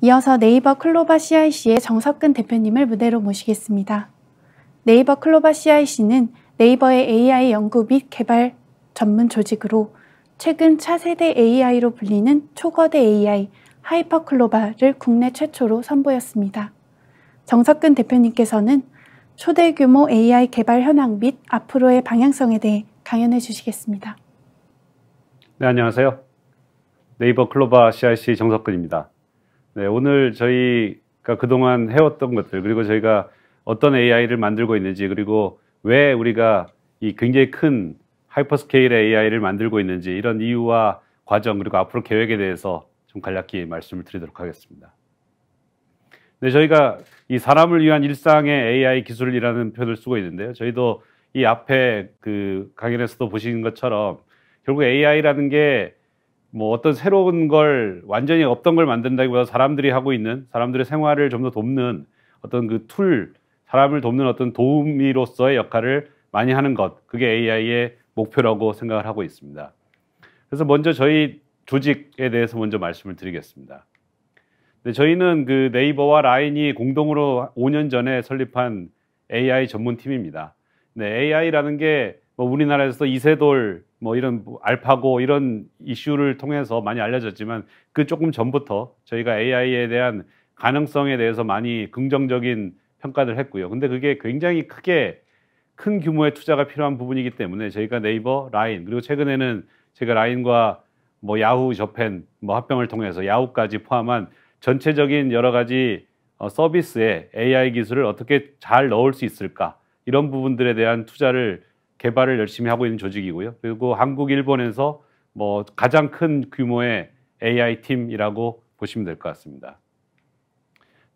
이어서 네이버 클로바 CIC의 정석근 대표님을 무대로 모시겠습니다. 네이버 클로바 CIC는 네이버의 AI 연구 및 개발 전문 조직으로 최근 차세대 AI로 불리는 초거대 AI 하이퍼 클로바를 국내 최초로 선보였습니다. 정석근 대표님께서는 초대 규모 AI 개발 현황 및 앞으로의 방향성에 대해 강연해 주시겠습니다. 네, 안녕하세요. 네이버 클로바 CIC 정석근입니다. 네, 오늘 저희가 그동안 해왔던 것들 그리고 저희가 어떤 AI를 만들고 있는지 그리고 왜 우리가 이 굉장히 큰 하이퍼스케일의 AI를 만들고 있는지 이런 이유와 과정 그리고 앞으로 계획에 대해서 좀 간략히 말씀을 드리도록 하겠습니다. 네, 저희가 이 사람을 위한 일상의 AI 기술이라는 표현을 쓰고 있는데요. 저희도 이 앞에 그 강연에서도 보신 것처럼 결국 AI라는 게뭐 어떤 새로운 걸 완전히 없던 걸 만든다기보다 사람들이 하고 있는 사람들의 생활을 좀 더 돕는 어떤 그 툴, 사람을 돕는 어떤 도우미로서의 역할을 많이 하는 것, 그게 AI의 목표라고 생각을 하고 있습니다. 그래서 먼저 저희 조직에 대해서 먼저 말씀을 드리겠습니다. 네, 저희는 그 네이버와 라인이 공동으로 5년 전에 설립한 AI 전문 팀입니다. 네, AI라는 게 뭐 우리나라에서 이세돌 뭐 이런 뭐 알파고 이런 이슈를 통해서 많이 알려졌지만 그 조금 전부터 저희가 AI에 대한 가능성에 대해서 많이 긍정적인 평가를 했고요. 근데 그게 굉장히 크게 큰 규모의 투자가 필요한 부분이기 때문에 저희가 네이버, 라인 그리고 최근에는 제가 라인과 뭐 야후, 저펜 뭐 합병을 통해서 야후까지 포함한 전체적인 여러 가지 어, 서비스에 AI 기술을 어떻게 잘 넣을 수 있을까 이런 부분들에 대한 투자를 개발을 열심히 하고 있는 조직이고요. 그리고 한국, 일본에서 뭐 가장 큰 규모의 AI 팀이라고 보시면 될 것 같습니다.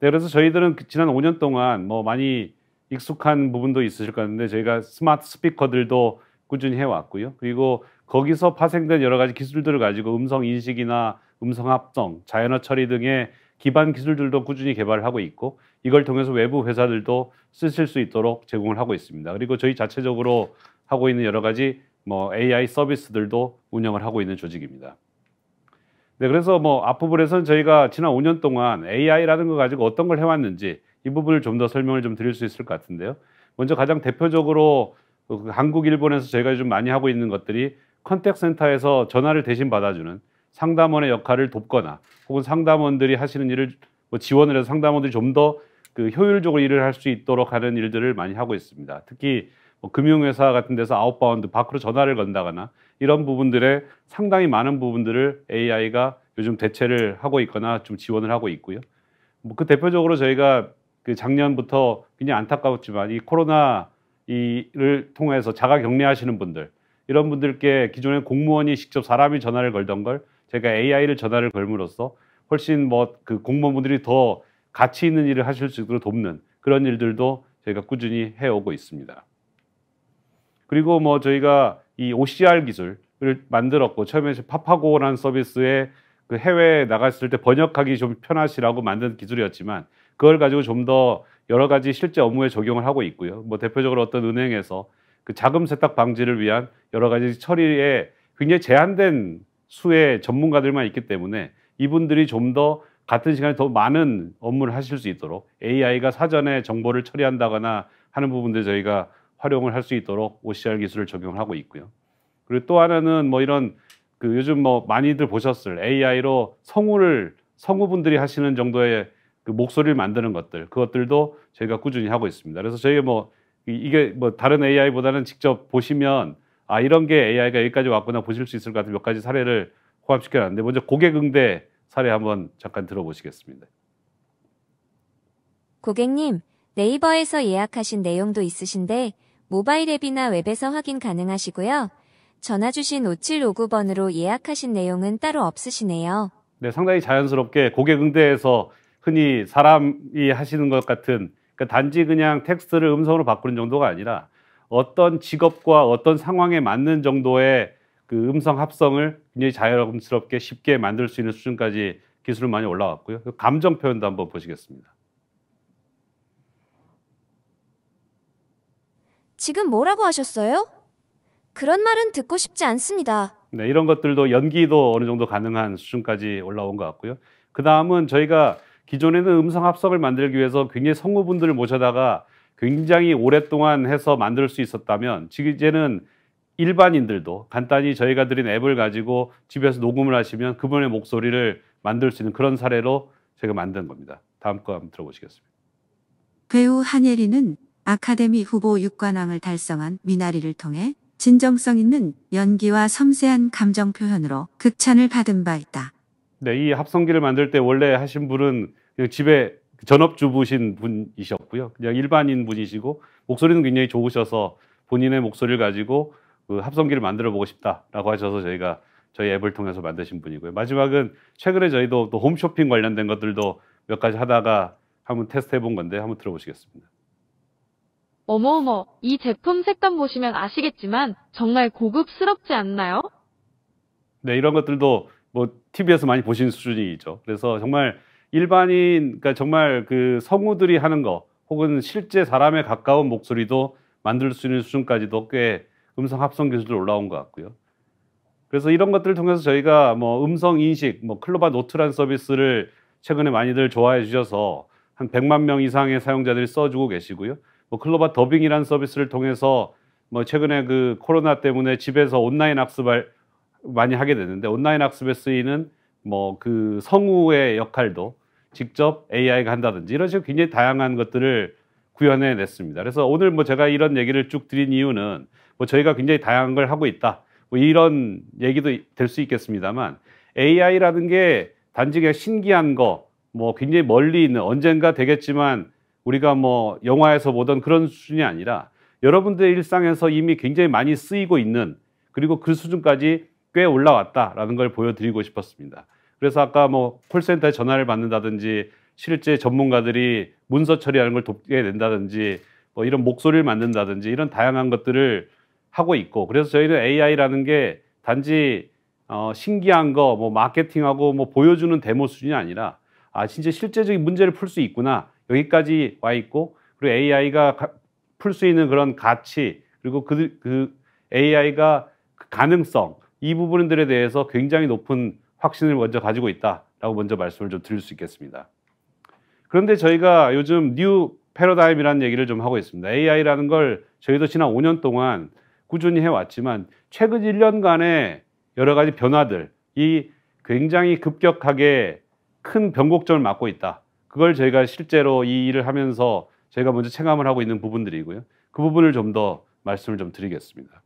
네, 그래서 저희들은 그 지난 5년 동안 뭐 많이 익숙한 부분도 있으실 것 같은데 저희가 스마트 스피커들도 꾸준히 해왔고요. 그리고 거기서 파생된 여러 가지 기술들을 가지고 음성 인식이나 음성 합성, 자연어 처리 등의 기반 기술들도 꾸준히 개발하고 있고 이걸 통해서 외부 회사들도 쓰실 수 있도록 제공을 하고 있습니다. 그리고 저희 자체적으로 하고 있는 여러 가지 뭐 AI 서비스들도 운영을 하고 있는 조직입니다. 네, 그래서 뭐 앞부분에서는 저희가 지난 5년 동안 AI라는 거 가지고 어떤 걸 해왔는지 이 부분을 좀 더 설명을 좀 드릴 수 있을 것 같은데요. 먼저 가장 대표적으로 그 한국, 일본에서 저희가 좀 많이 하고 있는 것들이 컨택 센터에서 전화를 대신 받아주는 상담원의 역할을 돕거나 혹은 상담원들이 하시는 일을 뭐 지원을 해서 상담원들이 좀 더 그 효율적으로 일을 할 수 있도록 하는 일들을 많이 하고 있습니다. 특히 뭐 금융회사 같은 데서 아웃바운드 밖으로 전화를 건다거나 이런 부분들에 상당히 많은 부분들을 AI가 요즘 대체를 하고 있거나 좀 지원을 하고 있고요. 뭐그 대표적으로 저희가 그 작년부터 굉장히 안타까웠지만 이 코로나 이를 통해서 자가 격리하시는 분들 이런 분들께 기존에 공무원이 직접 사람이 전화를 걸던 걸 제가 AI를 전화를 걸므로써 훨씬 뭐 그 공무원분들이 더 가치 있는 일을 하실 수 있도록 돕는 그런 일들도 저희가 꾸준히 해오고 있습니다. 그리고 뭐 저희가 이 OCR 기술을 만들었고 처음에 파파고라는 서비스에 그 해외에 나갔을 때 번역하기 좀 편하시라고 만든 기술이었지만 그걸 가지고 좀 더 여러 가지 실제 업무에 적용을 하고 있고요. 뭐 대표적으로 어떤 은행에서 그 자금 세탁 방지를 위한 여러 가지 처리에 굉장히 제한된 수의 전문가들만 있기 때문에 이분들이 좀 더 같은 시간에 더 많은 업무를 하실 수 있도록 AI가 사전에 정보를 처리한다거나 하는 부분들 저희가 활용을 할 수 있도록 OCR 기술을 적용을 하고 있고요. 그리고 또 하나는 뭐 이런 그 요즘 뭐 많이들 보셨을 AI로 성우를 성우분들이 하시는 정도의 그 목소리를 만드는 것들 그것들도 저희가 꾸준히 하고 있습니다. 그래서 저희가 뭐 이게 뭐 다른 AI보다는 직접 보시면 아 이런 게 AI가 여기까지 왔구나 보실 수 있을 것 같은 몇 가지 사례를 포함시켜놨는데 먼저 고객 응대 사례 한번 잠깐 들어보시겠습니다. 고객님, 네이버에서 예약하신 내용도 있으신데 모바일 앱이나 웹에서 확인 가능하시고요. 전화 주신 5759번으로 예약하신 내용은 따로 없으시네요. 네, 상당히 자연스럽게 고객 응대에서 흔히 사람이 하시는 것 같은 그러니까 단지 그냥 텍스트를 음성으로 바꾸는 정도가 아니라 어떤 직업과 어떤 상황에 맞는 정도의 그 음성 합성을 굉장히 자연스럽게 쉽게 만들 수 있는 수준까지 기술은 많이 올라왔고요. 그 감정 표현도 한번 보시겠습니다. 지금 뭐라고 하셨어요? 그런 말은 듣고 싶지 않습니다. 네, 이런 것들도 연기도 어느 정도 가능한 수준까지 올라온 것 같고요. 그 다음은 저희가 기존에는 음성 합성을 만들기 위해서 굉장히 성우분들을 모셔다가 굉장히 오랫동안 해서 만들 수 있었다면 지금 이제는 일반인들도 간단히 저희가 드린 앱을 가지고 집에서 녹음을 하시면 그분의 목소리를 만들 수 있는 그런 사례로 제가 만든 겁니다. 다음 거 한번 들어보시겠습니다. 배우 한예리는 아카데미 후보 6관왕을 달성한 미나리를 통해 진정성 있는 연기와 섬세한 감정 표현으로 극찬을 받은 바 있다. 네, 이 합성기를 만들 때 원래 하신 분은 집에 전업주부신 분이셨고요. 그냥 일반인 분이시고 목소리는 굉장히 좋으셔서 본인의 목소리를 가지고 그 합성기를 만들어 보고 싶다라고 하셔서 저희가 저희 앱을 통해서 만드신 분이고요. 마지막은 최근에 저희도 또 홈쇼핑 관련된 것들도 몇 가지 하다가 한번 테스트 해본 건데 한번 들어보시겠습니다. 어머어머, 이 제품 색감 보시면 아시겠지만 정말 고급스럽지 않나요? 네, 이런 것들도 뭐 TV에서 많이 보신 수준이죠. 그래서 정말 일반인, 그러니까 정말 그 성우들이 하는 거 혹은 실제 사람에 가까운 목소리도 만들 수 있는 수준까지도 꽤 음성 합성 기술로 올라온 것 같고요. 그래서 이런 것들을 통해서 저희가 뭐 음성 인식, 뭐 클로바 노트란 서비스를 최근에 많이들 좋아해 주셔서 한 100만 명 이상의 사용자들이 써주고 계시고요. 뭐 클로바 더빙이라는 서비스를 통해서 뭐 최근에 그 코로나 때문에 집에서 온라인 학습을 많이 하게 되는데 온라인 학습에 쓰이는 뭐 그 성우의 역할도 직접 AI가 한다든지 이런 식으로 굉장히 다양한 것들을 구현해 냈습니다. 그래서 오늘 뭐 제가 이런 얘기를 쭉 드린 이유는 뭐 저희가 굉장히 다양한 걸 하고 있다. 뭐 이런 얘기도 될 수 있겠습니다만 AI라는 게 단지 그냥 신기한 거, 뭐 굉장히 멀리 있는 언젠가 되겠지만 우리가 뭐 영화에서 보던 그런 수준이 아니라 여러분들의 일상에서 이미 굉장히 많이 쓰이고 있는 그리고 그 수준까지 꽤 올라왔다라는 걸 보여드리고 싶었습니다. 그래서 아까 뭐 콜센터에 전화를 받는다든지 실제 전문가들이 문서 처리하는 걸 돕게 된다든지 뭐 이런 목소리를 만든다든지 이런 다양한 것들을 하고 있고 그래서 저희는 AI라는 게 단지 어, 신기한 거 뭐 마케팅하고 뭐 보여주는 데모 수준이 아니라 아 진짜 실제적인 문제를 풀 수 있구나 여기까지 와 있고 그리고 AI가 풀 수 있는 그런 가치 그리고 그, 그 AI가 그 가능성 이 부분들에 대해서 굉장히 높은 확신을 먼저 가지고 있다라고 먼저 말씀을 좀 드릴 수 있겠습니다. 그런데 저희가 요즘 뉴 패러다임이라는 얘기를 좀 하고 있습니다. AI라는 걸 저희도 지난 5년 동안 꾸준히 해왔지만 최근 1년간의 여러 가지 변화들이 굉장히 급격하게 큰 변곡점을 맞고 있다. 그걸 저희가 실제로 이 일을 하면서 저희가 먼저 체감을 하고 있는 부분들이고요. 그 부분을 좀 더 말씀을 좀 드리겠습니다.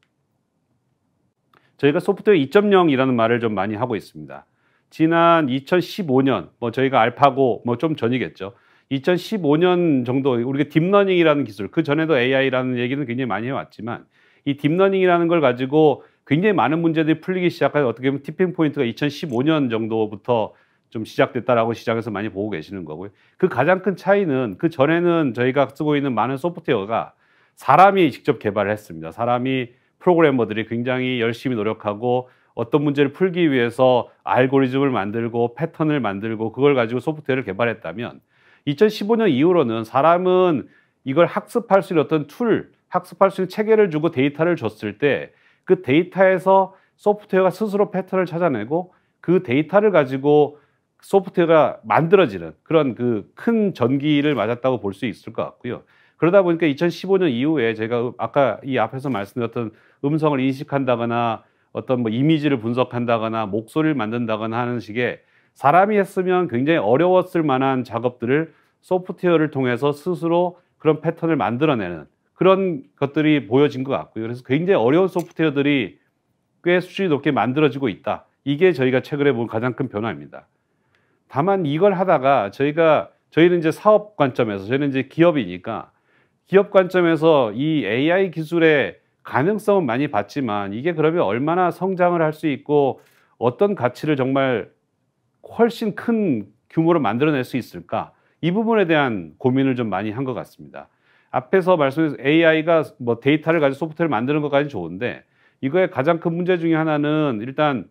저희가 소프트웨어 2.0이라는 말을 좀 많이 하고 있습니다. 지난 2015년, 뭐 저희가 알파고 뭐 좀 전이겠죠. 2015년 정도 우리가 딥러닝이라는 기술, 그 전에도 AI라는 얘기는 굉장히 많이 해왔지만 이 딥러닝이라는 걸 가지고 굉장히 많은 문제들이 풀리기 시작한 어떻게 보면 티핑 포인트가 2015년 정도부터 좀 시작됐다라고 시장에서 많이 보고 계시는 거고요. 그 가장 큰 차이는 그 전에는 저희가 쓰고 있는 많은 소프트웨어가 사람이 직접 개발을 했습니다. 사람이 프로그래머들이 굉장히 열심히 노력하고 어떤 문제를 풀기 위해서 알고리즘을 만들고 패턴을 만들고 그걸 가지고 소프트웨어를 개발했다면 2015년 이후로는 사람은 이걸 학습할 수 있는 어떤 툴, 학습할 수 있는 체계를 주고 데이터를 줬을 때 그 데이터에서 소프트웨어가 스스로 패턴을 찾아내고 그 데이터를 가지고 소프트웨어가 만들어지는 그런 그 큰 전기를 맞았다고 볼 수 있을 것 같고요. 그러다 보니까 2015년 이후에 제가 음, 아까 이 앞에서 말씀드렸던 음성을 인식한다거나 어떤 뭐 이미지를 분석한다거나 목소리를 만든다거나 하는 식의 사람이 했으면 굉장히 어려웠을 만한 작업들을 소프트웨어를 통해서 스스로 그런 패턴을 만들어내는 그런 것들이 보여진 것 같고요. 그래서 굉장히 어려운 소프트웨어들이 꽤 수준이 높게 만들어지고 있다. 이게 저희가 최근에 본 가장 큰 변화입니다. 다만 이걸 하다가 저희가 저희는 이제 사업 관점에서 저희는 이제 기업이니까 기업 관점에서 이 AI 기술의 가능성은 많이 봤지만 이게 그러면 얼마나 성장을 할 수 있고 어떤 가치를 정말 훨씬 큰 규모로 만들어낼 수 있을까 이 부분에 대한 고민을 좀 많이 한 것 같습니다. 앞에서 말씀해서 AI가 뭐 데이터를 가지고 소프트웨어를 만드는 것까지 좋은데 이거의 가장 큰 문제 중에 하나는 일단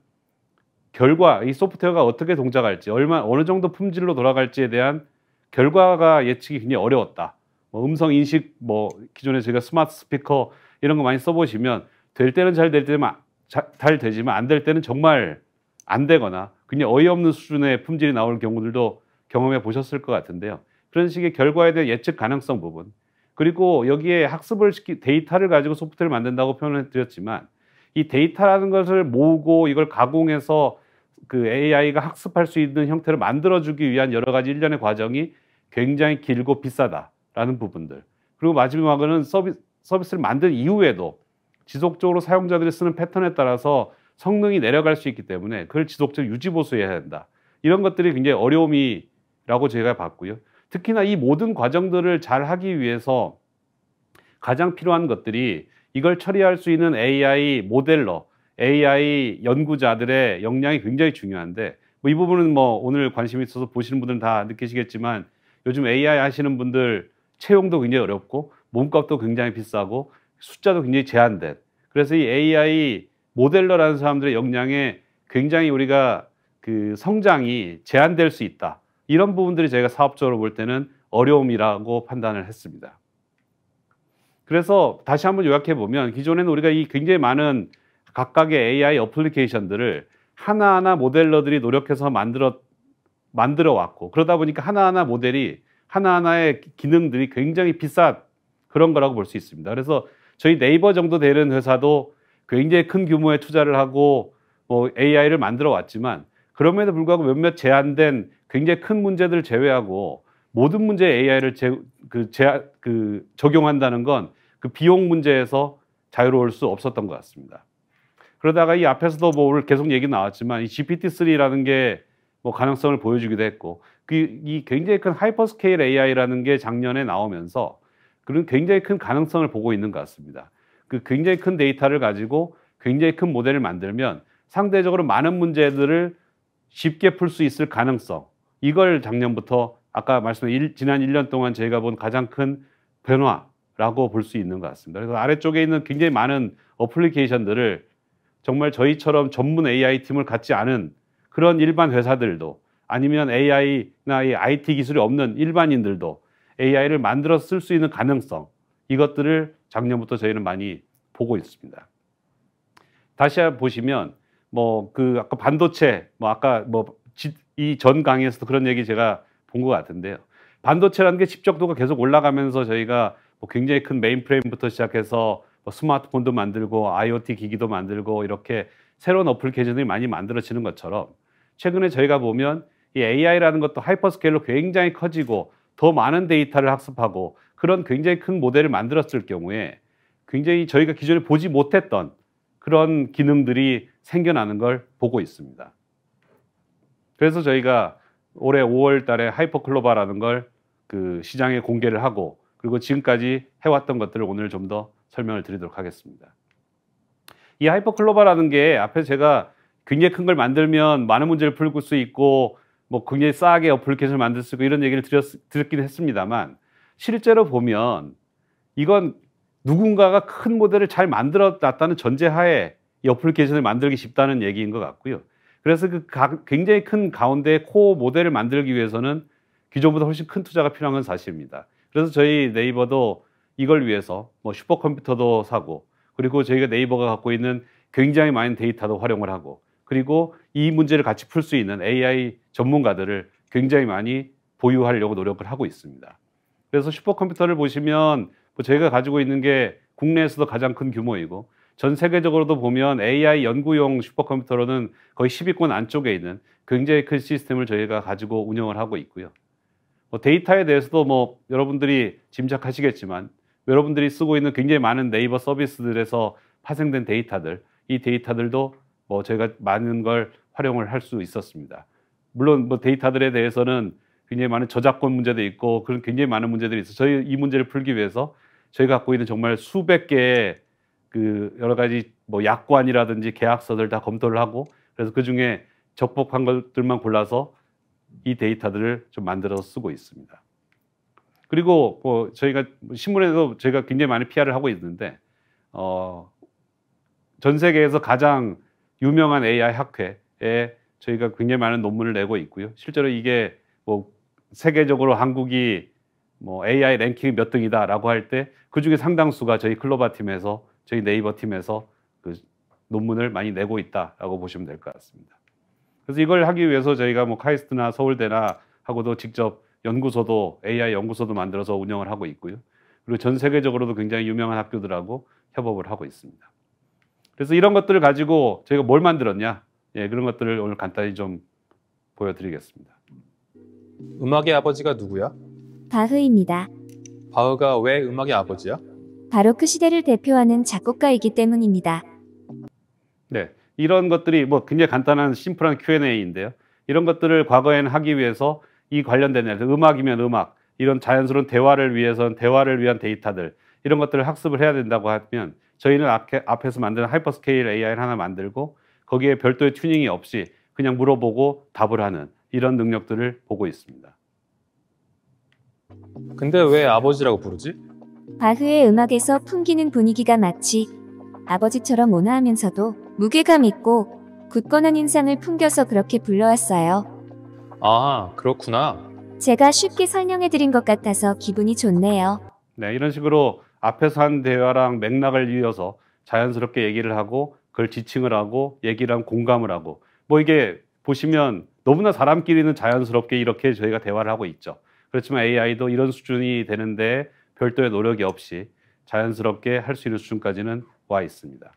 결과 이 소프트웨어가 어떻게 동작할지 얼마 어느 정도 품질로 돌아갈지에 대한 결과가 예측이 굉장히 어려웠다. 뭐 음성 인식 뭐 기존에 저희가 스마트 스피커 이런 거 많이 써보시면 될 때는 잘 될 때만 잘 되지만 안 될 때는 정말 안 되거나 그냥 어이없는 수준의 품질이 나올 경우들도 경험해 보셨을 것 같은데요. 그런 식의 결과에 대한 예측 가능성 부분 그리고 여기에 학습을 시키 데이터를 가지고 소프트를 만든다고 표현을 드렸지만 이 데이터라는 것을 모으고 이걸 가공해서 그 AI가 학습할 수 있는 형태를 만들어주기 위한 여러 가지 일련의 과정이 굉장히 길고 비싸다. 라는 부분들. 그리고 마지막으로는 서비스, 서비스를 만든 이후에도 지속적으로 사용자들이 쓰는 패턴에 따라서 성능이 내려갈 수 있기 때문에 그걸 지속적으로 유지보수해야 된다. 이런 것들이 굉장히 어려움이라고 제가 봤고요. 특히나 이 모든 과정들을 잘 하기 위해서 가장 필요한 것들이 이걸 처리할 수 있는 AI 모델러, AI 연구자들의 역량이 굉장히 중요한데 뭐이 부분은 뭐 오늘 관심 있어서 보시는 분들은 다 느끼시겠지만 요즘 AI 하시는 분들 채용도 굉장히 어렵고 몸값도 굉장히 비싸고 숫자도 굉장히 제한된 그래서 이 AI 모델러라는 사람들의 역량에 굉장히 우리가 그 성장이 제한될 수 있다. 이런 부분들이 저희가 사업적으로 볼 때는 어려움이라고 판단을 했습니다. 그래서 다시 한번 요약해 보면 기존에는 우리가 이 굉장히 많은 각각의 AI 어플리케이션들을 하나하나 모델러들이 노력해서 만들어 만들어 왔고 그러다 보니까 하나하나 모델이 하나하나의 기능들이 굉장히 비싼 그런 거라고 볼 수 있습니다. 그래서 저희 네이버 정도 되는 회사도 굉장히 큰 규모의 투자를 하고 뭐 AI를 만들어 왔지만 그럼에도 불구하고 몇몇 제한된 굉장히 큰 문제들 제외하고 모든 문제에 AI를 제, 그, 제, 그 적용한다는 건 그 비용 문제에서 자유로울 수 없었던 것 같습니다. 그러다가 이 앞에서도 뭐 오늘 계속 얘기 나왔지만 이 GPT-3라는 게뭐 가능성을 보여주기도 했고 그, 이 굉장히 큰 하이퍼스케일 AI라는 게 작년에 나오면서 그런 굉장히 큰 가능성을 보고 있는 것 같습니다. 그 굉장히 큰 데이터를 가지고 굉장히 큰 모델을 만들면 상대적으로 많은 문제들을 쉽게 풀 수 있을 가능성 이걸 작년부터 아까 말씀드린 지난 1년 동안 저희가 본 가장 큰 변화라고 볼 수 있는 것 같습니다. 그래서 아래쪽에 있는 굉장히 많은 어플리케이션들을 정말 저희처럼 전문 AI 팀을 갖지 않은 그런 일반 회사들도 아니면 AI나 이 IT 기술이 없는 일반인들도 AI를 만들어 쓸수 있는 가능성 이것들을 작년부터 저희는 많이 보고 있습니다. 다시 보시면 뭐 그 아까 반도체 뭐 아까 뭐 이 전 강의에서도 그런 얘기 제가 본 것 같은데요. 반도체라는 게 집적도가 계속 올라가면서 저희가 뭐 굉장히 큰 메인프레임부터 시작해서 뭐 스마트폰도 만들고 IoT 기기도 만들고 이렇게 새로운 어플케이션들이 많이 만들어지는 것처럼 최근에 저희가 보면 이 AI라는 것도 하이퍼스케일로 굉장히 커지고 더 많은 데이터를 학습하고 그런 굉장히 큰 모델을 만들었을 경우에 굉장히 저희가 기존에 보지 못했던 그런 기능들이 생겨나는 걸 보고 있습니다. 그래서 저희가 올해 5월 달에 하이퍼클로바라는 걸 그 시장에 공개를 하고 그리고 지금까지 해왔던 것들을 오늘 좀 더 설명을 드리도록 하겠습니다. 이 하이퍼클로바라는 게 앞에 제가 굉장히 큰 걸 만들면 많은 문제를 풀 수 있고 뭐 굉장히 싸게 어플리케이션을 만들 수 있고 이런 얘기를 드렸, 드렸긴 했습니다만 실제로 보면 이건 누군가가 큰 모델을 잘 만들어 놨다는 전제하에 이 어플리케이션을 만들기 쉽다는 얘기인 것 같고요. 그래서 그 가, 굉장히 큰 가운데 코어 모델을 만들기 위해서는 기존보다 훨씬 큰 투자가 필요한 건 사실입니다. 그래서 저희 네이버도 이걸 위해서 뭐 슈퍼컴퓨터도 사고 그리고 저희가 네이버가 갖고 있는 굉장히 많은 데이터도 활용을 하고 그리고 이 문제를 같이 풀 수 있는 AI 전문가들을 굉장히 많이 보유하려고 노력을 하고 있습니다. 그래서 슈퍼컴퓨터를 보시면 저희가 뭐 가지고 있는 게 국내에서도 가장 큰 규모이고 전 세계적으로도 보면 AI 연구용 슈퍼컴퓨터로는 거의 10위권 안쪽에 있는 굉장히 큰 시스템을 저희가 가지고 운영을 하고 있고요. 뭐 데이터에 대해서도 뭐 여러분들이 짐작하시겠지만 여러분들이 쓰고 있는 굉장히 많은 네이버 서비스들에서 파생된 데이터들, 이 데이터들도 뭐 저희가 많은 걸 활용을 할 수 있었습니다. 물론 뭐 데이터들에 대해서는 굉장히 많은 저작권 문제도 있고 그런 굉장히 많은 문제들이 있어. 저희 이 문제를 풀기 위해서 저희가 갖고 있는 정말 수백 개의 그 여러 가지 뭐 약관이라든지 계약서들 다 검토를 하고 그래서 그 중에 적법한 것들만 골라서 이 데이터들을 좀 만들어서 쓰고 있습니다. 그리고 뭐 저희가 신문에도 저희가 굉장히 많이 PR을 하고 있는데 어, 전 세계에서 가장 유명한 AI 학회에 저희가 굉장히 많은 논문을 내고 있고요. 실제로 이게 뭐 세계적으로 한국이 뭐 AI 랭킹이 몇 등이다라고 할 때 그 중에 상당수가 저희 클로바 팀에서 저희 네이버 팀에서 그 논문을 많이 내고 있다라고 보시면 될 것 같습니다. 그래서 이걸 하기 위해서 저희가 뭐 카이스트나 서울대나 하고도 직접 연구소도 AI 연구소도 만들어서 운영을 하고 있고요. 그리고 전 세계적으로도 굉장히 유명한 학교들하고 협업을 하고 있습니다. 그래서 이런 것들을 가지고 저희가 뭘 만들었냐 예, 그런 것들을 오늘 간단히 좀 보여드리겠습니다. 음악의 아버지가 누구야? 바흐입니다. 바흐가 왜 음악의 아버지야? 바로 크그 시대를 대표하는 작곡가이기 때문입니다. 네, 이런 것들이 뭐 굉장히 간단한 심플한 Q&A인데요. 이런 것들을 과거에는 하기 위해서 이 관련된 음악이면 음악, 이런 자연스러운 대화를 위해선 대화를 위한 데이터들 이런 것들을 학습을 해야 된다고 하면 저희는 앞에서 만든 하이퍼스케일 AI를 하나 만들고 거기에 별도의 튜닝이 없이 그냥 물어보고 답을 하는 이런 능력들을 보고 있습니다. 근데 왜 아버지라고 부르지? 바흐의 음악에서 풍기는 분위기가 마치 아버지처럼 온화하면서도 무게감 있고 굳건한 인상을 풍겨서 그렇게 불러왔어요. 아, 그렇구나. 제가 쉽게 설명해드린 것 같아서 기분이 좋네요. 네, 이런 식으로 앞에서 한 대화랑 맥락을 이어서 자연스럽게 얘기를 하고 그걸 지칭을 하고 얘기랑 공감을 하고 뭐 이게 보시면 너무나 사람끼리는 자연스럽게 이렇게 저희가 대화를 하고 있죠. 그렇지만 AI도 이런 수준이 되는데 별도의 노력이 없이 자연스럽게 할 수 있는 수준까지는 와 있습니다.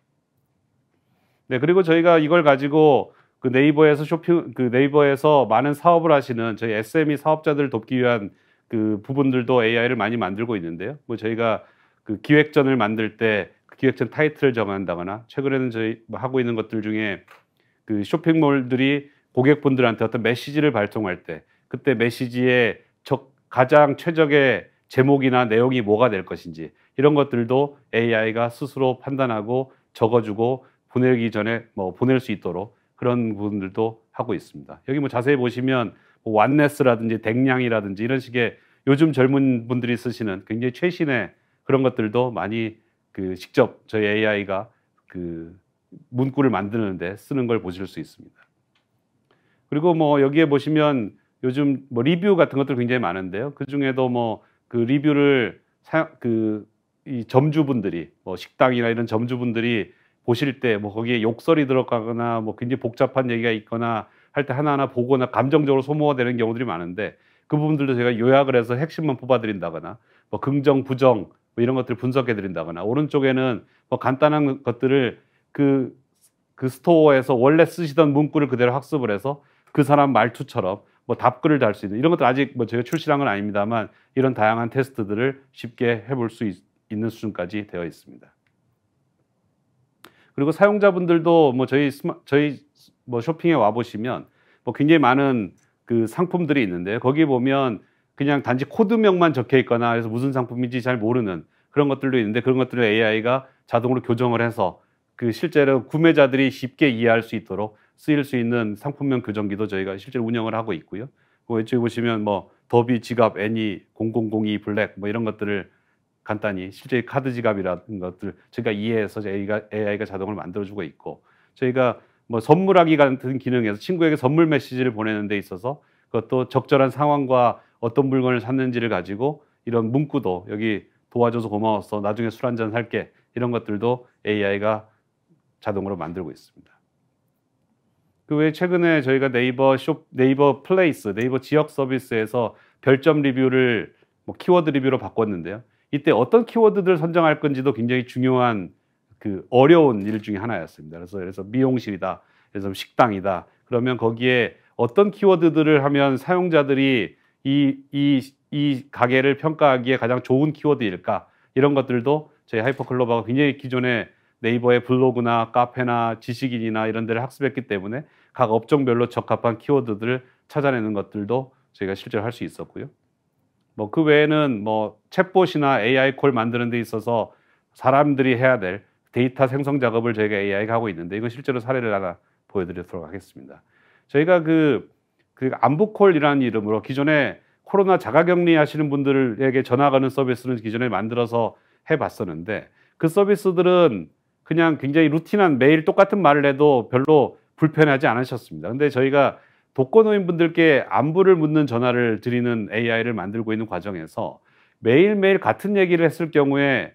네, 그리고 저희가 이걸 가지고 그 네이버에서 쇼핑, 그 네이버에서 많은 사업을 하시는 저희 SME 사업자들을 돕기 위한 그 부분들도 AI를 많이 만들고 있는데요. 뭐 저희가 그 기획전을 만들 때 그 기획전 타이틀을 정한다거나 최근에는 저희 뭐 하고 있는 것들 중에 그 쇼핑몰들이 고객분들한테 어떤 메시지를 발송할 때 그때 메시지에 적 가장 최적의 제목이나 내용이 뭐가 될 것인지 이런 것들도 AI가 스스로 판단하고 적어주고 보내기 전에 뭐 보낼 수 있도록 그런 부분들도 하고 있습니다. 여기 뭐 자세히 보시면 뭐 완네스라든지 댕량이라든지 이런 식의 요즘 젊은 분들이 쓰시는 굉장히 최신의 그런 것들도 많이 그 직접 저희 AI가 그 문구를 만드는데 쓰는 걸 보실 수 있습니다. 그리고 뭐 여기에 보시면 요즘 뭐 리뷰 같은 것들 굉장히 많은데요. 그 중에도 뭐 그 리뷰를 그이 점주분들이 뭐 식당이나 이런 점주분들이 보실 때 뭐 거기에 욕설이 들어가거나 뭐 굉장히 복잡한 얘기가 있거나 할 때 하나하나 보거나 감정적으로 소모가 되는 경우들이 많은데 그 부분들도 제가 요약을 해서 핵심만 뽑아드린다거나 뭐 긍정 부정 뭐 이런 것들을 분석해 드린다거나 오른쪽에는 뭐 간단한 것들을 그, 그 스토어에서 원래 쓰시던 문구를 그대로 학습을 해서 그 사람 말투처럼 뭐 답글을 달 수 있는 이런 것들 아직 뭐 제가 출시한 건 아닙니다만 이런 다양한 테스트들을 쉽게 해볼 수 있, 있는 수준까지 되어 있습니다. 그리고 사용자분들도 뭐 저희 스마, 저희 뭐 쇼핑에 와 보시면 뭐 굉장히 많은 그 상품들이 있는데 거기 보면 그냥 단지 코드명만 적혀 있거나 그래서 무슨 상품인지 잘 모르는 그런 것들도 있는데 그런 것들을 AI가 자동으로 교정을 해서 그 실제로 구매자들이 쉽게 이해할 수 있도록 쓰일 수 있는 상품명 교정기도 저희가 실제로 운영을 하고 있고요. 뭐 이쪽에 보시면 뭐 더비 지갑 애니 0002 e, 블랙 뭐 이런 것들을 간단히 실제 카드 지갑이라는 것들 저희가 이해해서 AI가, AI가 자동으로 만들어주고 있고 저희가 뭐 선물하기 같은 기능에서 친구에게 선물 메시지를 보내는 데 있어서 그것도 적절한 상황과 어떤 물건을 샀는지를 가지고 이런 문구도 여기 도와줘서 고마웠어. 나중에 술 한 잔 살게. 이런 것들도 AI가 자동으로 만들고 있습니다. 그외 최근에 저희가 네이버 쇼 네이버 플레이스, 네이버 지역 서비스에서 별점 리뷰를 뭐 키워드 리뷰로 바꿨는데요. 이때 어떤 키워드들을 선정할 건지도 굉장히 중요한 그 어려운 일 중에 하나였습니다. 그래서 그래서 미용실이다. 그래서 식당이다. 그러면 거기에 어떤 키워드들을 하면 사용자들이 이, 이, 이 가게를 평가하기에 가장 좋은 키워드일까? 이런 것들도 저희 하이퍼클로버가 굉장히 기존에 네이버의 블로그나 카페나 지식인이나 이런 데를 학습했기 때문에 각 업종별로 적합한 키워드들을 찾아내는 것들도 저희가 실제로 할 수 있었고요. 뭐 그 외에는 뭐 챗봇이나 AI 콜 만드는 데 있어서 사람들이 해야 될 데이터 생성 작업을 저희가 AI가 하고 있는데 이건 실제로 사례를 하나 보여드리도록 하겠습니다. 저희가 그 그리고 안부콜이라는 이름으로 기존에 코로나 자가격리 하시는 분들에게 전화가는 서비스는 기존에 만들어서 해봤었는데 그 서비스들은 그냥 굉장히 루틴한 매일 똑같은 말을 해도 별로 불편하지 않으셨습니다. 근데 저희가 독거노인분들께 안부를 묻는 전화를 드리는 AI를 만들고 있는 과정에서 매일매일 같은 얘기를 했을 경우에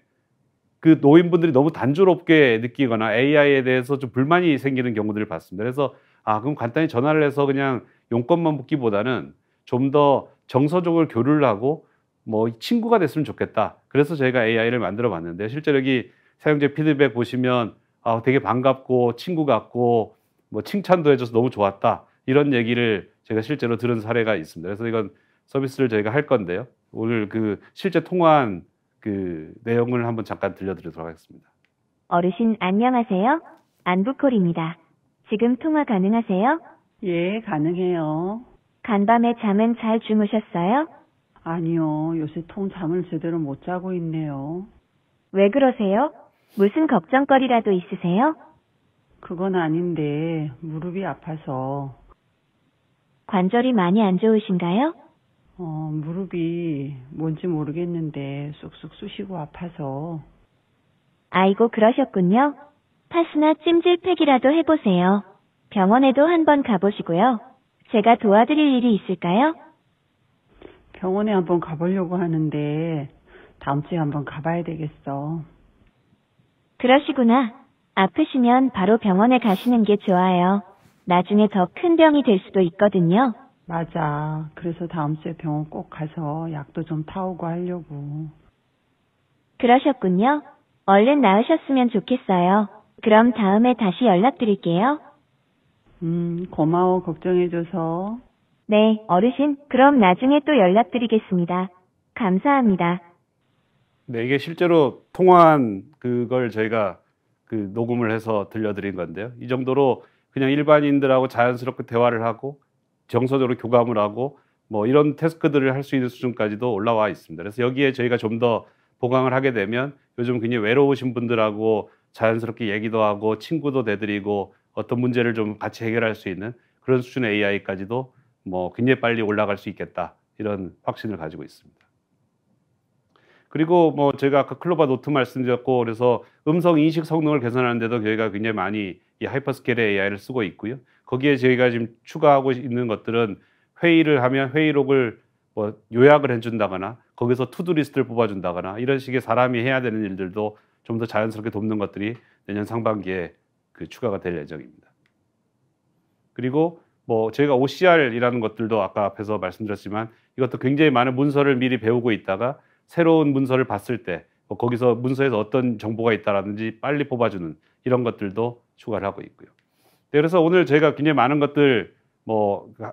그 노인분들이 너무 단조롭게 느끼거나 AI에 대해서 좀 불만이 생기는 경우들을 봤습니다. 그래서 아, 그럼 간단히 전화를 해서 그냥 용건만 묻기보다는 좀 더 정서적으로 교류를 하고 뭐 친구가 됐으면 좋겠다. 그래서 저희가 AI를 만들어 봤는데 실제로 여기 사용자 피드백 보시면 아, 되게 반갑고 친구 같고 뭐 칭찬도 해줘서 너무 좋았다. 이런 얘기를 제가 실제로 들은 사례가 있습니다. 그래서 이건 서비스를 저희가 할 건데요. 오늘 그 실제 통화한 그 내용을 한번 잠깐 들려드리도록 하겠습니다. 어르신 안녕하세요. 안부콜입니다. 지금 통화 가능하세요? 예, 가능해요. 간밤에 잠은 잘 주무셨어요? 아니요, 요새 통 잠을 제대로 못 자고 있네요. 왜 그러세요? 무슨 걱정거리라도 있으세요? 그건 아닌데, 무릎이 아파서. 관절이 많이 안 좋으신가요? 어, 무릎이 뭔지 모르겠는데 쑥쑥 쑤시고 아파서. 아이고, 그러셨군요. 파스나 찜질팩이라도 해보세요. 병원에도 한번 가보시고요. 제가 도와드릴 일이 있을까요? 병원에 한번 가보려고 하는데 다음 주에 한번 가봐야 되겠어. 그러시구나. 아프시면 바로 병원에 가시는 게 좋아요. 나중에 더 큰 병이 될 수도 있거든요. 맞아. 그래서 다음 주에 병원 꼭 가서 약도 좀 타오고 하려고. 그러셨군요. 얼른 나으셨으면 좋겠어요. 그럼 다음에 다시 연락드릴게요. 음, 고마워. 걱정해줘서. 네, 어르신. 그럼 나중에 또 연락드리겠습니다. 감사합니다. 네, 이게 실제로 통화한 그걸 저희가 그 녹음을 해서 들려드린 건데요. 이 정도로 그냥 일반인들하고 자연스럽게 대화를 하고 정서적으로 교감을 하고 뭐 이런 태스크들을 할 수 있는 수준까지도 올라와 있습니다. 그래서 여기에 저희가 좀 더 보강을 하게 되면 요즘 굉장히 외로우신 분들하고 자연스럽게 얘기도 하고 친구도 되드리고 어떤 문제를 좀 같이 해결할 수 있는 그런 수준의 AI까지도 뭐 굉장히 빨리 올라갈 수 있겠다 이런 확신을 가지고 있습니다. 그리고 뭐 제가 아까 클로바 노트 말씀드렸고 그래서 음성 인식 성능을 개선하는데도 저희가 굉장히 많이 이 하이퍼스케일의 AI를 쓰고 있고요. 거기에 저희가 지금 추가하고 있는 것들은 회의를 하면 회의록을 뭐 요약을 해준다거나 거기서 투두리스트를 뽑아준다거나 이런 식의 사람이 해야 되는 일들도 좀 더 자연스럽게 돕는 것들이 내년 상반기에 그 추가가 될 예정입니다. 그리고 뭐 저희가 OCR이라는 것들도 아까 앞에서 말씀드렸지만 이것도 굉장히 많은 문서를 미리 배우고 있다가 새로운 문서를 봤을 때 뭐 거기서 문서에서 어떤 정보가 있다라든지 빨리 뽑아주는 이런 것들도 추가를 하고 있고요. 네, 그래서 오늘 저희가 굉장히 많은 것들 뭐그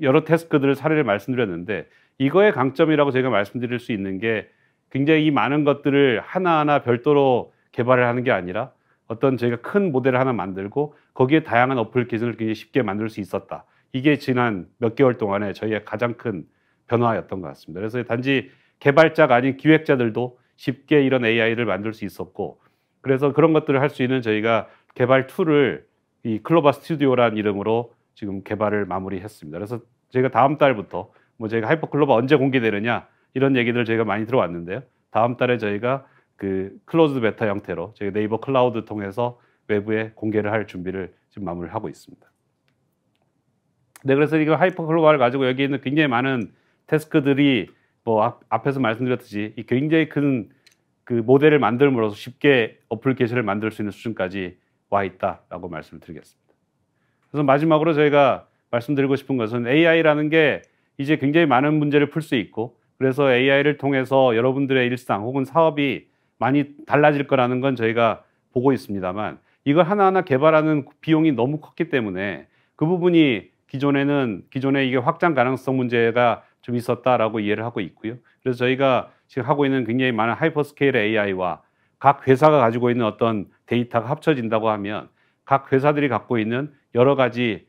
여러 태스크들을 사례를 말씀드렸는데 이거의 강점이라고 저희가 말씀드릴 수 있는 게 굉장히 이 많은 것들을 하나하나 별도로 개발을 하는 게 아니라 어떤 저희가 큰 모델을 하나 만들고 거기에 다양한 어플 기능을 굉장히 쉽게 만들 수 있었다. 이게 지난 몇 개월 동안에 저희의 가장 큰 변화였던 것 같습니다. 그래서 단지 개발자가 아닌 기획자들도 쉽게 이런 AI를 만들 수 있었고 그래서 그런 것들을 할 수 있는 저희가 개발 툴을 이 클로바 스튜디오란 이름으로 지금 개발을 마무리했습니다. 그래서 저희가 다음 달부터 뭐 저희가 하이퍼 클로바 언제 공개되느냐 이런 얘기들 저희가 많이 들어왔는데요. 다음 달에 저희가 그 클로즈 베타 형태로 저희 네이버 클라우드 통해서 외부에 공개를 할 준비를 지금 마무리 하고 있습니다. 네, 그래서 이거 하이퍼 글로벌 가지고 여기 있는 굉장히 많은 태스크들이 뭐 앞, 에서 말씀드렸듯이 굉장히 큰 그 모델을 만들므로써 쉽게 어플리케이션을 만들 수 있는 수준까지 와 있다라고 말씀을 드리겠습니다. 그래서 마지막으로 저희가 말씀드리고 싶은 것은 AI라는 게 이제 굉장히 많은 문제를 풀 수 있고 그래서 AI를 통해서 여러분들의 일상 혹은 사업이 많이 달라질 거라는 건 저희가 보고 있습니다만 이걸 하나하나 개발하는 비용이 너무 컸기 때문에 그 부분이 기존에는 기존에 이게 확장 가능성 문제가 좀 있었다라고 이해를 하고 있고요. 그래서 저희가 지금 하고 있는 굉장히 많은 하이퍼스케일 AI와 각 회사가 가지고 있는 어떤 데이터가 합쳐진다고 하면 각 회사들이 갖고 있는 여러 가지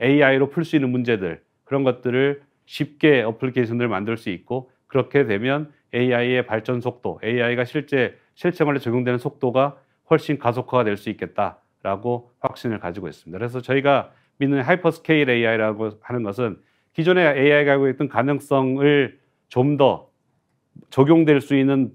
AI로 풀 수 있는 문제들 그런 것들을 쉽게 어플리케이션들을 만들 수 있고 그렇게 되면 AI의 발전 속도, AI가 실제 실생활에 적용되는 속도가 훨씬 가속화가 될 수 있겠다라고 확신을 가지고 있습니다. 그래서 저희가 믿는 하이퍼스케일 AI라고 하는 것은 기존의 AI가 가지고 있던 가능성을 좀 더 적용될 수 있는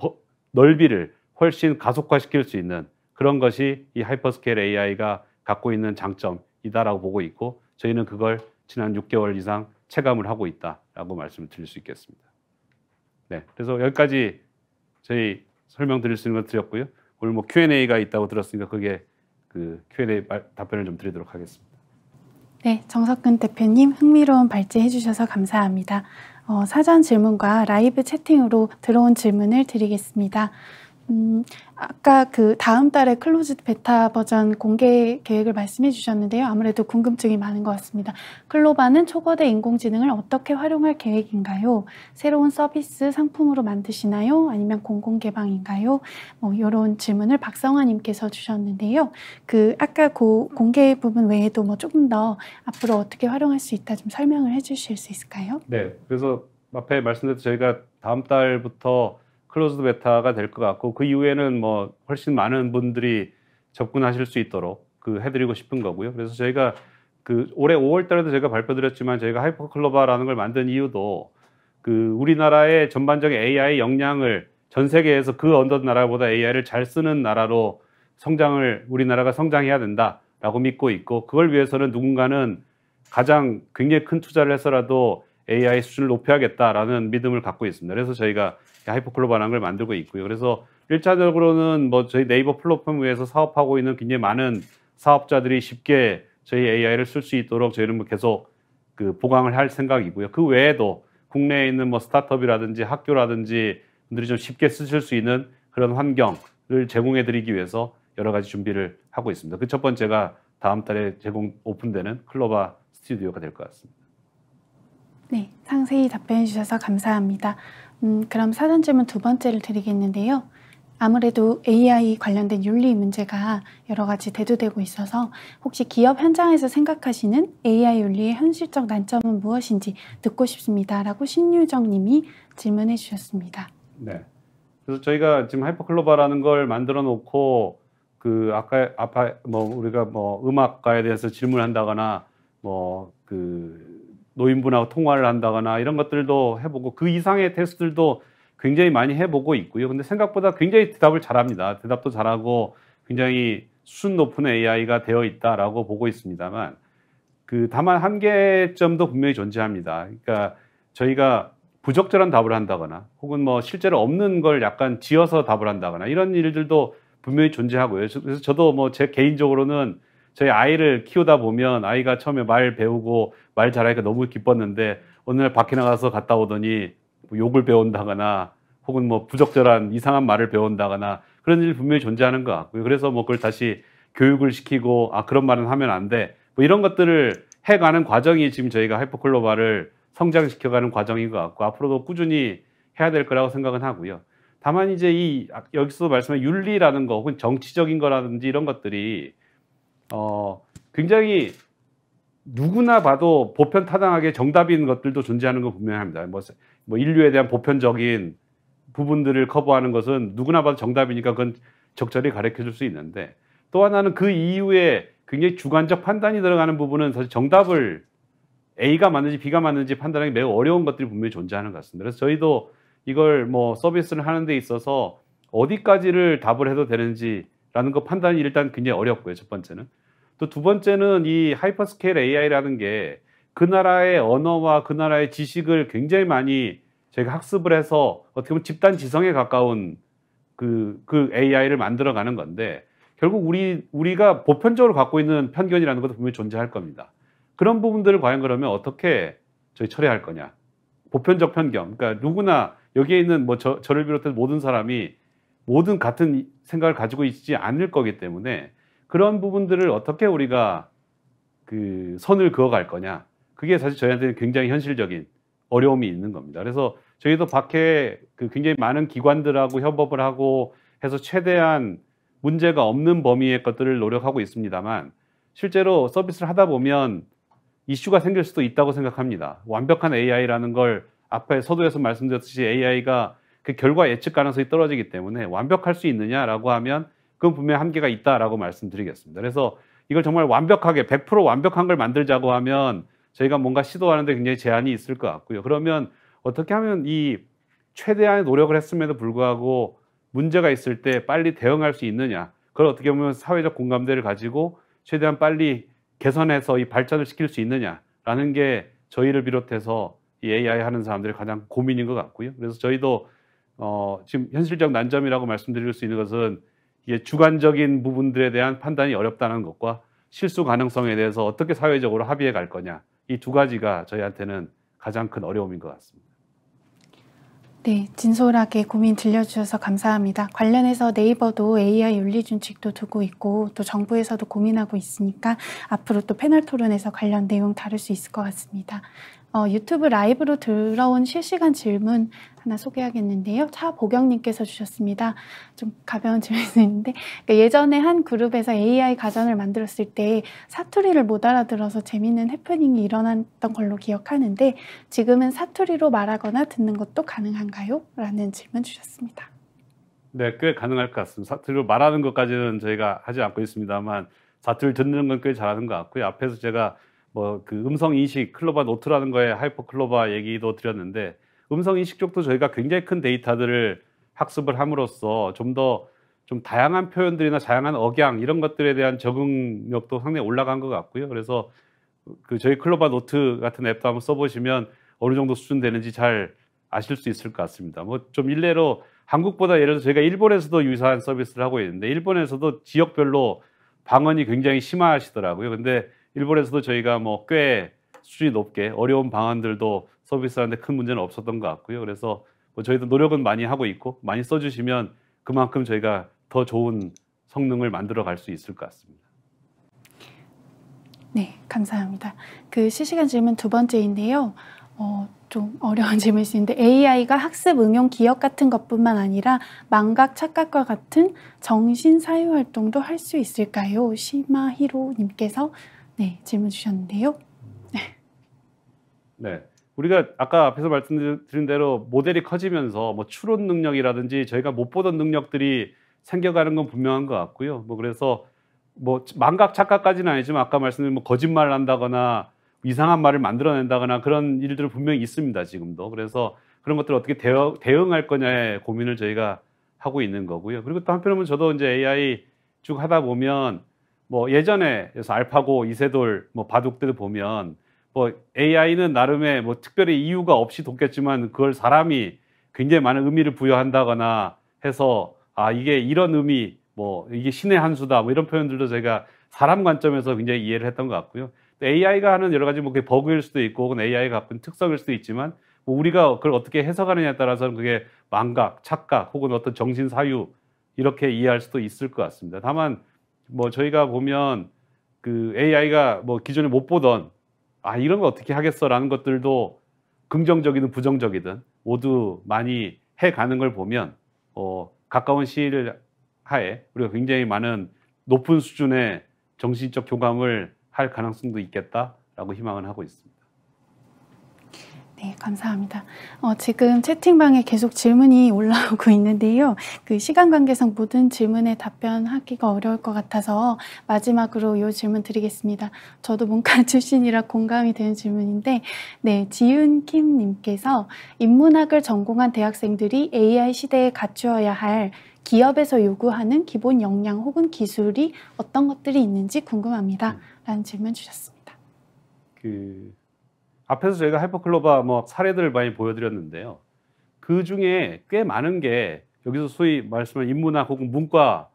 넓이를 훨씬 가속화시킬 수 있는 그런 것이 이 하이퍼스케일 AI가 갖고 있는 장점이다라고 보고 있고 저희는 그걸 지난 6개월 이상 체감을 하고 있다라고 말씀을 드릴 수 있겠습니다. 네. 그래서 여기까지 저희 설명드릴 수 있는 걸 드렸고요. 오늘 뭐 Q&A가 있다고 들었으니까 그게 그 Q&A 답변을 좀 드리도록 하겠습니다. 네, 정석근 대표님 흥미로운 발제해 주셔서 감사합니다. 어, 사전 질문과 라이브 채팅으로 들어온 질문을 드리겠습니다. 음, 아까 그 다음 달에 클로즈 베타 버전 공개 계획을 말씀해 주셨는데요. 아무래도 궁금증이 많은 것 같습니다. 클로바는 초거대 인공지능을 어떻게 활용할 계획인가요? 새로운 서비스 상품으로 만드시나요? 아니면 공공 개방인가요? 뭐 이런 질문을 박성화님께서 주셨는데요. 그 아까 그 공개 부분 외에도 뭐 조금 더 앞으로 어떻게 활용할 수 있다 좀 설명을 해주실 수 있을까요? 네, 그래서 앞에 말씀드렸듯 이 저희가 다음 달부터 클로즈드 베타가 될 것 같고 그 이후에는 뭐 훨씬 많은 분들이 접근하실 수 있도록 그 해드리고 싶은 거고요. 그래서 저희가 그 올해 5월달에도 제가 발표드렸지만 저희가 하이퍼클로바라는 걸 만든 이유도 그 우리나라의 전반적인 AI 역량을 전 세계에서 그 어느 나라보다 AI를 잘 쓰는 나라로 성장을 우리나라가 성장해야 된다라고 믿고 있고 그걸 위해서는 누군가는 가장 굉장히 큰 투자를 해서라도 AI 수준을 높여야겠다라는 믿음을 갖고 있습니다. 그래서 저희가 하이퍼글로벌한 걸 만들고 있고요. 그래서 1차적으로는 뭐 저희 네이버 플랫폼 위에서 사업하고 있는 굉장히 많은 사업자들이 쉽게 저희 AI를 쓸 수 있도록 저희는 뭐 계속 그 보강을 할 생각이고요. 그 외에도 국내에 있는 뭐 스타트업이라든지 학교라든지 분들이 좀 쉽게 쓰실 수 있는 그런 환경을 제공해 드리기 위해서 여러 가지 준비를 하고 있습니다. 그 첫 번째가 다음 달에 제공 오픈되는 클로바 스튜디오가 될 것 같습니다. 네, 상세히 답변해 주셔서 감사합니다. 음, 그럼 사전 질문 두 번째를 드리겠는데요. 아무래도 AI 관련된 윤리 문제가 여러 가지 대두되고 있어서 혹시 기업 현장에서 생각하시는 AI 윤리의 현실적 난점은 무엇인지 듣고 싶습니다라고 신유정 님이 질문해 주셨습니다. 네. 그래서 저희가 지금 하이퍼클로바라는 걸 만들어 놓고 그 아까 아파 뭐 우리가 뭐 음악가에 대해서 질문한다거나 뭐그 노인분하고 통화를 한다거나 이런 것들도 해보고 그 이상의 테스트들도 굉장히 많이 해보고 있고요. 근데 생각보다 굉장히 대답을 잘합니다. 대답도 잘하고 굉장히 수준 높은 AI가 되어 있다라고 보고 있습니다만 그 다만 한계점도 분명히 존재합니다. 그러니까 저희가 부적절한 답을 한다거나 혹은 뭐 실제로 없는 걸 약간 지어서 답을 한다거나 이런 일들도 분명히 존재하고요. 그래서 저도 뭐 제 개인적으로는 저희 아이를 키우다 보면 아이가 처음에 말 배우고 말 잘하니까 너무 기뻤는데 어느 날 밖에 나가서 갔다 오더니 뭐 욕을 배운다거나 혹은 뭐 부적절한 이상한 말을 배운다거나 그런 일이 분명히 존재하는 것 같고요. 그래서 뭐 그걸 다시 교육을 시키고 아 그런 말은 하면 안 돼. 뭐 이런 것들을 해가는 과정이 지금 저희가 하이퍼클로바를 성장시켜가는 과정인 것 같고 앞으로도 꾸준히 해야 될 거라고 생각은 하고요. 다만 이제 이 아, 여기서 말씀한 윤리라는 거 혹은 정치적인 거라든지 이런 것들이 어, 굉장히 누구나 봐도 보편 타당하게 정답인 것들도 존재하는 건 분명합니다. 뭐, 뭐 인류에 대한 보편적인 부분들을 커버하는 것은 누구나 봐도 정답이니까 그건 적절히 가르쳐 줄 수 있는데 또 하나는 그 이후에 굉장히 주관적 판단이 들어가는 부분은 사실 정답을 A가 맞는지 B가 맞는지 판단하기 매우 어려운 것들이 분명히 존재하는 것 같습니다. 그래서 저희도 이걸 뭐 서비스를 하는 데 있어서 어디까지를 답을 해도 되는지 라는 거 판단이 일단 굉장히 어렵고요. 첫 번째는. 또 두 번째는 이 하이퍼스케일 AI라는 게 그 나라의 언어와 그 나라의 지식을 굉장히 많이 저희가 학습을 해서 어떻게 보면 집단 지성에 가까운 그, 그 AI를 만들어 가는 건데 결국 우리, 우리가 보편적으로 갖고 있는 편견이라는 것도 분명히 존재할 겁니다. 그런 부분들을 과연 그러면 어떻게 저희 처리할 거냐. 보편적 편견. 그러니까 누구나 여기에 있는 뭐 저, 저를 비롯해서 모든 사람이 모든 같은 생각을 가지고 있지 않을 거기 때문에 그런 부분들을 어떻게 우리가 그 선을 그어갈 거냐 그게 사실 저희한테는 굉장히 현실적인 어려움이 있는 겁니다. 그래서 저희도 밖에 그 굉장히 많은 기관들하고 협업을 하고 해서 최대한 문제가 없는 범위의 것들을 노력하고 있습니다만 실제로 서비스를 하다 보면 이슈가 생길 수도 있다고 생각합니다. 완벽한 AI라는 걸 앞에 서두에서 말씀드렸듯이 AI가 그 결과 예측 가능성이 떨어지기 때문에 완벽할 수 있느냐라고 하면 그건 분명히 한계가 있다라고 말씀드리겠습니다. 그래서 이걸 정말 완벽하게 100% 완벽한 걸 만들자고 하면 저희가 뭔가 시도하는데 굉장히 제한이 있을 것 같고요. 그러면 어떻게 하면 이 최대한의 노력을 했음에도 불구하고 문제가 있을 때 빨리 대응할 수 있느냐. 그걸 어떻게 보면 사회적 공감대를 가지고 최대한 빨리 개선해서 이 발전을 시킬 수 있느냐라는 게 저희를 비롯해서 이 AI 하는 사람들의 가장 고민인 것 같고요. 그래서 저희도 어, 지금 현실적 난점이라고 말씀드릴 수 있는 것은 이게 주관적인 부분들에 대한 판단이 어렵다는 것과 실수 가능성에 대해서 어떻게 사회적으로 합의해 갈 거냐 이 두 가지가 저희한테는 가장 큰 어려움인 것 같습니다. 네, 진솔하게 고민 들려주셔서 감사합니다. 관련해서 네이버도 AI 윤리 준칙도 두고 있고 또 정부에서도 고민하고 있으니까 앞으로 또 패널 토론에서 관련 내용 다룰 수 있을 것 같습니다. 어, 유튜브 라이브로 들어온 실시간 질문 하나 소개하겠는데요. 차보경님께서 주셨습니다. 좀 가벼운 질문인데 그러니까 예전에 한 그룹에서 AI 가전을 만들었을 때 사투리를 못 알아들어서 재밌는 해프닝이 일어났던 걸로 기억하는데 지금은 사투리로 말하거나 듣는 것도 가능한가요? 라는 질문 주셨습니다. 네, 꽤 가능할 것 같습니다. 사투리로 말하는 것까지는 저희가 하지 않고 있습니다만 사투리 듣는 건 꽤 잘하는 것 같고요. 앞에서 제가 뭐그 음성 인식 클로바 노트라는 거에 하이퍼 클로바 얘기도 드렸는데 음성 인식 쪽도 저희가 굉장히 큰 데이터들을 학습을 함으로써 좀 더좀 좀 다양한 표현들이나 다양한 억양 이런 것들에 대한 적응력도 상당히 올라간 것 같고요. 그래서 그 저희 클로바 노트 같은 앱도 한번 써보시면 어느 정도 수준 되는지 잘 아실 수 있을 것 같습니다. 뭐 좀 일례로 한국보다 예를 들어 저희가 일본에서도 유사한 서비스를 하고 있는데 일본에서도 지역별로 방언이 굉장히 심하시더라고요. 근데 일본에서도 저희가 뭐꽤 수준이 높게 어려운 방안들도 서비스하는데 큰 문제는 없었던 것 같고요. 그래서 뭐 저희도 노력은 많이 하고 있고 많이 써주시면 그만큼 저희가 더 좋은 성능을 만들어 갈 수 있을 것 같습니다. 네, 감사합니다. 그 실시간 질문 두 번째인데요. 어, 좀 어려운 질문이신데 AI가 학습 응용 기억 같은 것뿐만 아니라 망각 착각과 같은 정신 사유 활동도 할 수 있을까요? 시마히로님께서 네, 질문 주셨는데요. 네. 네. 우리가 아까 앞에서 말씀드린 대로 모델이 커지면서 뭐 추론 능력이라든지 저희가 못 보던 능력들이 생겨가는 건 분명한 것 같고요. 뭐 그래서 뭐 망각 착각까지는 아니지만 아까 말씀드린 뭐 거짓말을 한다거나 이상한 말을 만들어낸다거나 그런 일들은 분명히 있습니다. 지금도. 그래서 그런 것들을 어떻게 대응, 대응할 거냐의 고민을 저희가 하고 있는 거고요. 그리고 또 한편으로는 저도 이제 AI 쭉 하다 보면 뭐 예전에 그래서 알파고, 이세돌, 뭐 바둑 때도 보면 뭐 AI는 나름의 뭐 특별히 이유가 없이 돕겠지만 그걸 사람이 굉장히 많은 의미를 부여한다거나 해서 아 이게 이런 의미 뭐 이게 신의 한 수다 뭐 이런 표현들도 제가 사람 관점에서 굉장히 이해를 했던 것 같고요. AI가 하는 여러 가지 뭐 그게 버그일 수도 있고 혹은 AI가 갖는 특성일 수도 있지만 뭐 우리가 그걸 어떻게 해석하느냐에 따라서는 그게 망각, 착각 혹은 어떤 정신 사유 이렇게 이해할 수도 있을 것 같습니다. 다만 뭐 저희가 보면 그 AI가 뭐 기존에 못 보던 아 이런 거 어떻게 하겠어라는 것들도 긍정적이든 부정적이든 모두 많이 해가는 걸 보면 어, 가까운 시일 하에 우리가 굉장히 많은 높은 수준의 정신적 교감을 할 가능성도 있겠다라고 희망을 하고 있습니다. 네, 감사합니다. 어, 지금 채팅방에 계속 질문이 올라오고 있는데요. 그 시간 관계상 모든 질문에 답변하기가 어려울 것 같아서 마지막으로 이 질문 드리겠습니다. 저도 문과 출신이라 공감이 되는 질문인데, 네, 지윤킴님께서 인문학을 전공한 대학생들이 AI 시대에 갖추어야 할 기업에서 요구하는 기본 역량 혹은 기술이 어떤 것들이 있는지 궁금합니다. 라는 질문 주셨습니다. 그 앞에서 저희가 하이퍼클로바 뭐 사례들을 많이 보여드렸는데요. 그 중에 꽤 많은 게 여기서 소위 말씀한 인문학 혹은 문과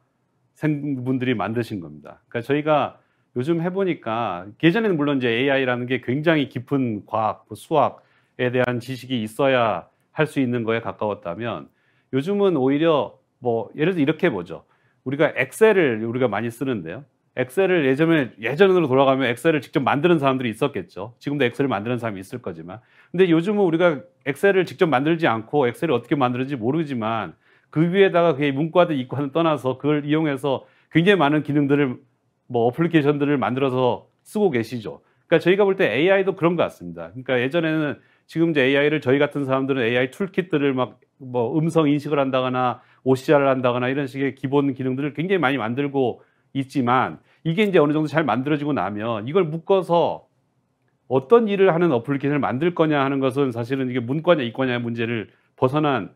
생분들이 만드신 겁니다. 그러니까 저희가 요즘 해보니까 예전에는 물론 이제 AI라는 게 굉장히 깊은 과학, 뭐 수학에 대한 지식이 있어야 할 수 있는 거에 가까웠다면 요즘은 오히려 뭐 예를 들어 이렇게 보죠. 우리가 엑셀을 우리가 많이 쓰는데요. 엑셀을 예전에 예전으로 돌아가면 엑셀을 직접 만드는 사람들이 있었겠죠. 지금도 엑셀을 만드는 사람이 있을 거지만. 근데 요즘은 우리가 엑셀을 직접 만들지 않고 엑셀을 어떻게 만드는지 모르지만 그 위에다가 그의 문과든 이과든 떠나서 그걸 이용해서 굉장히 많은 기능들을 뭐 어플리케이션들을 만들어서 쓰고 계시죠. 그러니까 저희가 볼 때 AI도 그런 것 같습니다. 그러니까 예전에는 지금 이제 AI를 저희 같은 사람들은 AI 툴킷들을 막 뭐 음성 인식을 한다거나 OCR을 한다거나 이런 식의 기본 기능들을 굉장히 많이 만들고 있지만 이게 이제 어느 정도 잘 만들어지고 나면 이걸 묶어서 어떤 일을 하는 어플리케이션을 만들 거냐 하는 것은 사실은 이게 문과냐 이과냐의 문제를 벗어난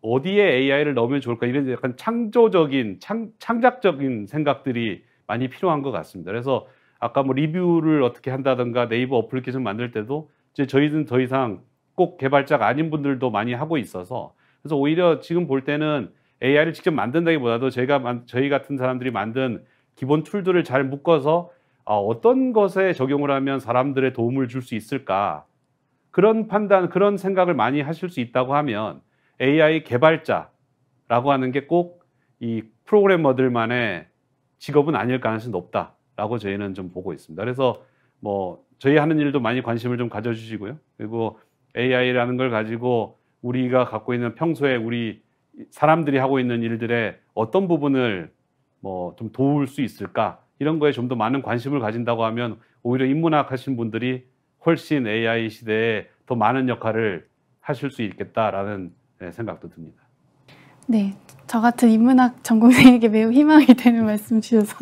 어디에 AI를 넣으면 좋을까 이런 약간 창조적인 창, 창작적인 생각들이 많이 필요한 것 같습니다. 그래서 아까 뭐 리뷰를 어떻게 한다든가 네이버 어플리케이션 만들 때도 이제 저희는 더 이상 꼭 개발자가 아닌 분들도 많이 하고 있어서 그래서 오히려 지금 볼 때는 AI를 직접 만든다기보다도 저희가 저희 같은 사람들이 만든 기본 툴들을 잘 묶어서 아, 어떤 것에 적용을 하면 사람들의 도움을 줄 수 있을까 그런 판단 그런 생각을 많이 하실 수 있다고 하면 AI 개발자라고 하는 게 꼭 이 프로그래머들만의 직업은 아닐 가능성이 높다라고 저희는 좀 보고 있습니다. 그래서 뭐 저희 하는 일도 많이 관심을 좀 가져주시고요. 그리고 AI라는 걸 가지고 우리가 갖고 있는 평소에 우리 사람들이 하고 있는 일들의 어떤 부분을 뭐 좀 도울 수 있을까 이런 거에 좀 더 많은 관심을 가진다고 하면 오히려 인문학 하신 분들이 훨씬 AI 시대에 더 많은 역할을 하실 수 있겠다라는 예, 생각도 듭니다. 네, 저 같은 인문학 전공생에게 매우 희망이 되는 말씀 주셔서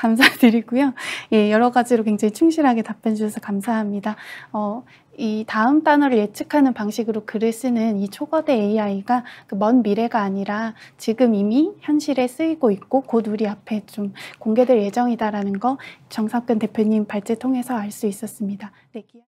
감사드리고요. 예, 여러 가지로 굉장히 충실하게 답변 주셔서 감사합니다. 어, 이 다음 단어를 예측하는 방식으로 글을 쓰는 이 초거대 AI가 그 먼 미래가 아니라 지금 이미 현실에 쓰이고 있고 곧 우리 앞에 좀 공개될 예정이다라는 거 정석근 대표님 발제 통해서 알 수 있었습니다. 네, 기...